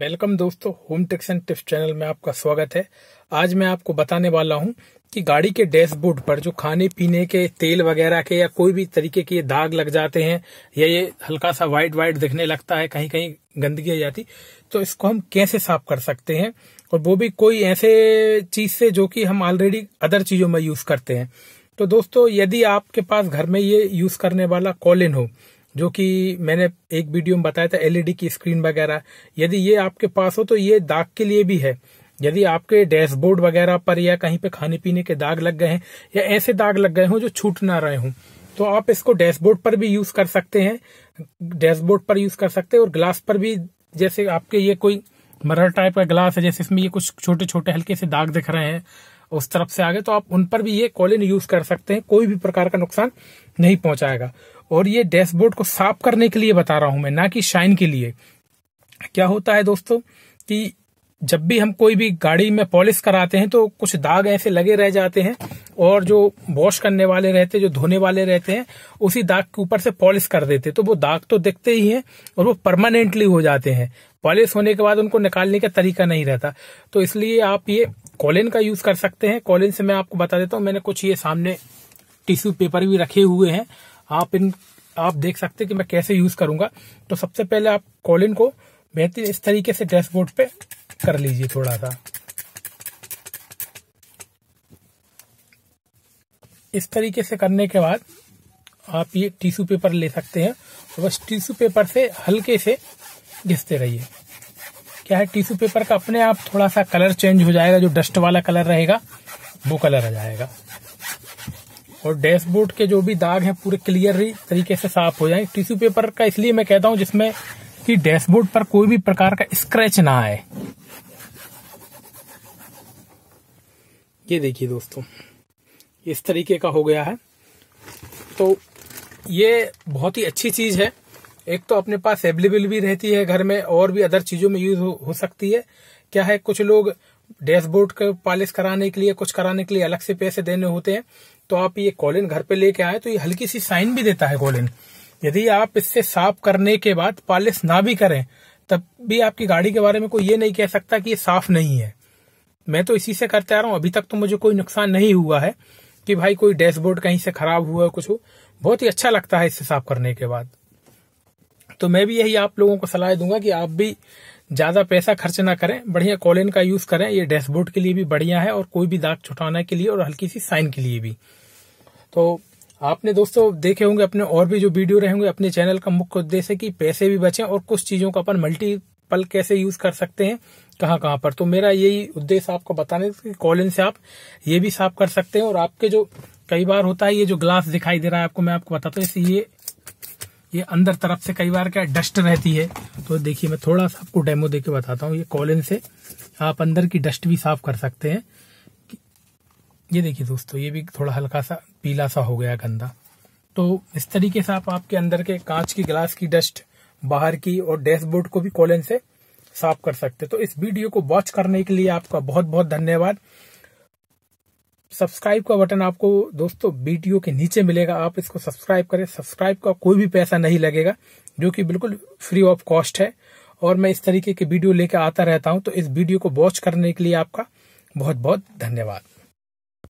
welcome दोस्तों home tricks and tips channel में आपका स्वागत है आज मैं आपको बताने वाला हूं कि गाड़ी के डैशबोर्ड पर जो खाने पीने के तेल वगैरह के या कोई भी तरीके के दाग लग जाते हैं या ये हल्का सा वाइट वाइट दिखने लगता है कहीं कहीं गंदगी आ जाती तो इसको हम कैसे साफ कर सकते हैं और वो भी कोई ऐसे चीज से जो कि हम ऑलरेडी अदर चीजों में यूज करते हैं तो दोस्तों यदि आपके पास घर में ये यूज करने वाला कॉलिन हो जो कि मैंने एक वीडियो में बताया था एलईडी e की स्क्रीन वगैरह यदि ये आपके पास हो तो ये दाग के लिए भी है यदि आपके डैशबोर्ड वगैरह पर या कहीं पे खाने पीने के दाग लग गए हैं या ऐसे दाग लग गए हों जो छूट ना रहे हों तो आप इसको डैशबोर्ड पर भी यूज कर सकते हैं डैशबोर्ड पर यूज कर सकते हैं और ग्लास पर भी जैसे आपके ये कोई मरल टाइप का ग्लास है जैसे इसमें ये कुछ छोटे छोटे हल्के से दाग दिख रहे हैं उस तरफ से आ गए तो आप उन पर भी ये कॉलिन यूज कर सकते हैं कोई भी प्रकार का नुकसान नहीं पहुंचाएगा और ये डैशबोर्ड को साफ करने के लिए बता रहा हूं मैं ना कि शाइन के लिए क्या होता है दोस्तों कि जब भी हम कोई भी गाड़ी में पॉलिश कराते हैं तो कुछ दाग ऐसे लगे रह जाते हैं और जो वॉश करने वाले रहते हैं जो धोने वाले रहते हैं उसी दाग के ऊपर से पॉलिश कर देते तो वो दाग तो दिखते ही हैं और वो परमानेंटली हो जाते हैं पॉलिश होने के बाद उनको निकालने का तरीका नहीं रहता तो इसलिए आप ये कॉलिन का यूज कर सकते हैं कॉलिन से मैं आपको बता देता हूँ मैंने कुछ ये सामने टिश्यू पेपर भी रखे हुए हैं आप इन आप देख सकते हैं कि मैं कैसे यूज करूंगा तो सबसे पहले आप कॉलिन को बेहतर इस तरीके से डैशबोर्ड पे कर लीजिए थोड़ा सा इस तरीके से करने के बाद आप ये टिश्यू पेपर ले सकते हैं और बस टिश्यू पेपर से हल्के से घिसते रहिए क्या है टिश्यू पेपर का अपने आप थोड़ा सा कलर चेंज हो जाएगा जो डस्ट वाला कलर रहेगा वो कलर आ जाएगा और डैशबोर्ड के जो भी दाग हैं पूरे क्लियरली तरीके से साफ हो जाए टिश्यू पेपर का इसलिए मैं कहता हूं जिसमें कि डैशबोर्ड पर कोई भी प्रकार का स्क्रैच ना आए ये देखिए दोस्तों इस तरीके का हो गया है तो ये बहुत ही अच्छी चीज है एक तो अपने पास अवेलेबल भी रहती है घर में और भी अदर चीजों में यूज हो, हो सकती है क्या है कुछ लोग डैशबोर्ड का पॉलिश कराने के लिए कुछ कराने के लिए अलग से पैसे देने होते हैं तो आप ये कॉलिन घर पे लेके आए तो ये हल्की सी साइन भी देता है कॉलिन यदि आप इससे साफ करने के बाद पॉलिश ना भी करें तब भी आपकी गाड़ी के बारे में कोई ये नहीं कह सकता कि ये साफ नहीं है मैं तो इसी से करते आ रहा हूँ अभी तक तो मुझे कोई नुकसान नहीं हुआ है कि भाई कोई डैशबोर्ड कहीं से खराब हुआ कुछ हो बहुत ही अच्छा लगता है इससे साफ करने के बाद तो मैं भी यही आप लोगों को सलाह दूंगा कि आप भी ज्यादा पैसा खर्च ना करें बढ़िया कॉलिन का यूज करें ये डैशबोर्ड के लिए भी बढ़िया है और कोई भी दाग छुटाने के लिए और हल्की सी साइन के लिए भी तो आपने दोस्तों देखे होंगे अपने और भी जो वीडियो रहेंगे अपने चैनल का मुख्य उद्देश्य कि पैसे भी बचें और कुछ चीजों का अपन मल्टीपल कैसे यूज कर सकते हैं कहाँ कहां पर तो मेरा यही उद्देश्य आपको बताने की कॉलिन से आप ये भी साफ कर सकते हैं और आपके जो कई बार होता है ये जो ग्लास दिखाई दे रहा है आपको मैं आपको बताता हूँ ये ये अंदर तरफ से कई बार क्या डस्ट रहती है तो देखिए मैं थोड़ा सा आपको डेमो देके बताता हूँ ये कॉलिन से आप अंदर की डस्ट भी साफ कर सकते हैं ये देखिए दोस्तों ये भी थोड़ा हल्का सा पीला सा हो गया गंदा तो इस तरीके से आप आपके अंदर के कांच की गिलास की डस्ट बाहर की और डैशबोर्ड को भी कॉलिन से साफ कर सकते तो इस वीडियो को वॉच करने के लिए आपका बहुत बहुत धन्यवाद सब्सक्राइब का बटन आपको दोस्तों वीडियो के नीचे मिलेगा आप इसको सब्सक्राइब करें सब्सक्राइब का कोई भी पैसा नहीं लगेगा जो कि बिल्कुल फ्री ऑफ कॉस्ट है और मैं इस तरीके की वीडियो लेकर आता रहता हूं तो इस वीडियो को वॉच करने के लिए आपका बहुत बहुत धन्यवाद